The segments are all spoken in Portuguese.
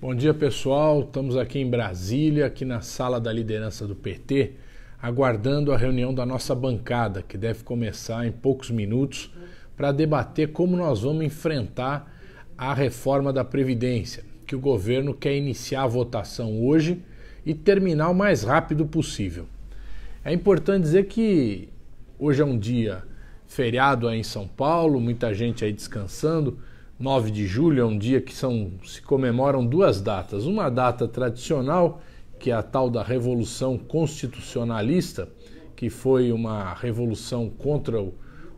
Bom dia, pessoal. Estamos aqui em Brasília, aqui na sala da liderança do PT, aguardando a reunião da nossa bancada, que deve começar em poucos minutos, para debater como nós vamos enfrentar a reforma da Previdência, que o governo quer iniciar a votação hoje e terminar o mais rápido possível. É importante dizer que hoje é um dia feriado aí em São Paulo, muita gente aí descansando 9 de julho é um dia que são, se comemoram duas datas. Uma data tradicional, que é a tal da Revolução Constitucionalista, que foi uma revolução contra o,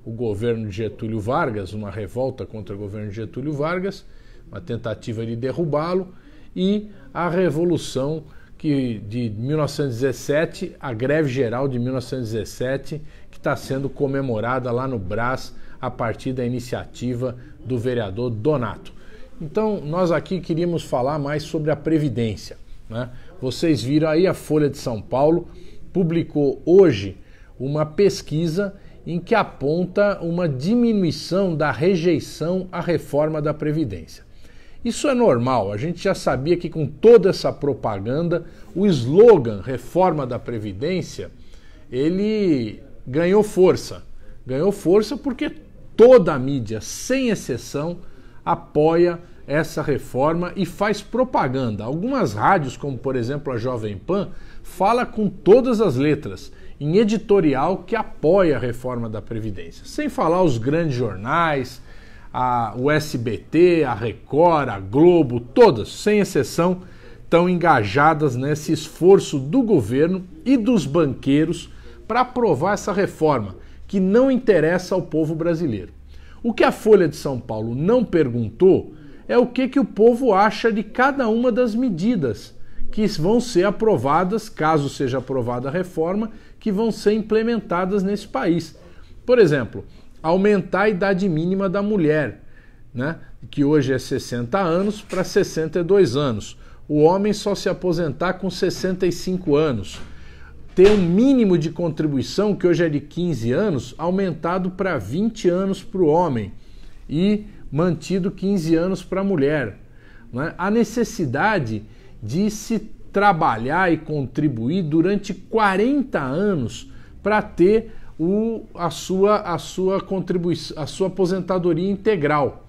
o governo de Getúlio Vargas, uma revolta contra o governo de Getúlio Vargas, uma tentativa de derrubá-lo, e a Revolução que, de 1917, a greve geral de 1917, que está sendo comemorada lá no Brás a partir da iniciativa do vereador Donato. Então, nós aqui queríamos falar mais sobre a Previdência. Né? Vocês viram aí a Folha de São Paulo publicou hoje uma pesquisa em que aponta uma diminuição da rejeição à reforma da Previdência. Isso é normal, a gente já sabia que com toda essa propaganda, o slogan reforma da Previdência, ele ganhou força. Ganhou força porque toda a mídia, sem exceção, apoia essa reforma e faz propaganda. Algumas rádios, como por exemplo a Jovem Pan, fala com todas as letras em editorial que apoia a reforma da Previdência. Sem falar os grandes jornais, a, o SBT, a Record, a Globo, todas, sem exceção, estão engajadas nesse esforço do governo e dos banqueiros para aprovar essa reforma que não interessa ao povo brasileiro. O que a Folha de São Paulo não perguntou é o que, que o povo acha de cada uma das medidas que vão ser aprovadas, caso seja aprovada a reforma, que vão ser implementadas nesse país. Por exemplo, aumentar a idade mínima da mulher, né, que hoje é 60 anos, para 62 anos. O homem só se aposentar com 65 anos ter um mínimo de contribuição, que hoje é de 15 anos, aumentado para 20 anos para o homem e mantido 15 anos para a mulher. Né? A necessidade de se trabalhar e contribuir durante 40 anos para ter o, a, sua, a, sua contribuição, a sua aposentadoria integral.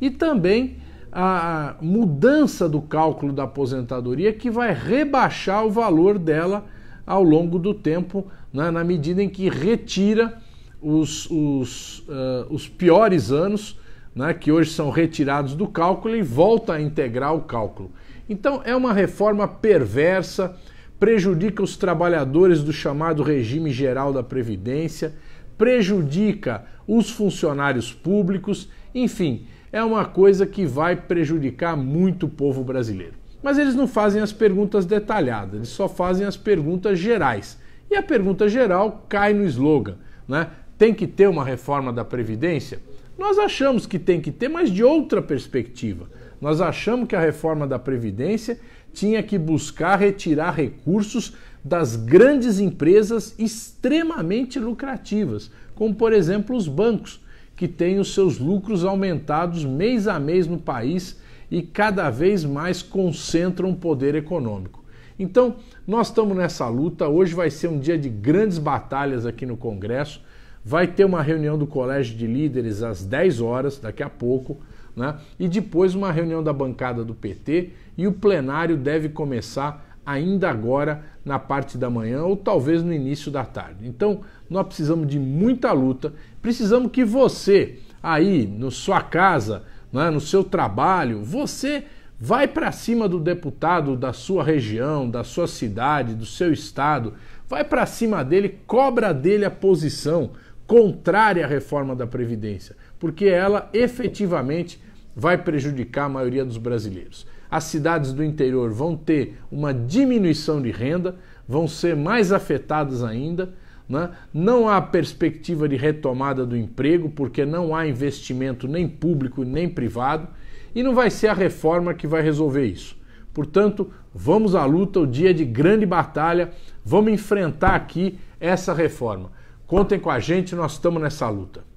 E também a mudança do cálculo da aposentadoria que vai rebaixar o valor dela ao longo do tempo, né, na medida em que retira os, os, uh, os piores anos, né, que hoje são retirados do cálculo, e volta a integrar o cálculo. Então, é uma reforma perversa, prejudica os trabalhadores do chamado regime geral da Previdência, prejudica os funcionários públicos, enfim, é uma coisa que vai prejudicar muito o povo brasileiro. Mas eles não fazem as perguntas detalhadas, eles só fazem as perguntas gerais. E a pergunta geral cai no slogan, né? Tem que ter uma reforma da Previdência? Nós achamos que tem que ter, mas de outra perspectiva. Nós achamos que a reforma da Previdência tinha que buscar retirar recursos das grandes empresas extremamente lucrativas, como por exemplo os bancos, que têm os seus lucros aumentados mês a mês no país e cada vez mais concentram poder econômico. Então, nós estamos nessa luta. Hoje vai ser um dia de grandes batalhas aqui no Congresso. Vai ter uma reunião do Colégio de Líderes às 10 horas, daqui a pouco, né? e depois uma reunião da bancada do PT. E o plenário deve começar ainda agora na parte da manhã ou talvez no início da tarde. Então, nós precisamos de muita luta, precisamos que você aí, na sua casa, né, no seu trabalho, você vai para cima do deputado da sua região, da sua cidade, do seu estado, vai para cima dele, cobra dele a posição contrária à reforma da Previdência, porque ela efetivamente vai prejudicar a maioria dos brasileiros. As cidades do interior vão ter uma diminuição de renda, vão ser mais afetadas ainda. Né? Não há perspectiva de retomada do emprego, porque não há investimento nem público nem privado, e não vai ser a reforma que vai resolver isso. Portanto, vamos à luta, o dia é de grande batalha, vamos enfrentar aqui essa reforma. Contem com a gente, nós estamos nessa luta.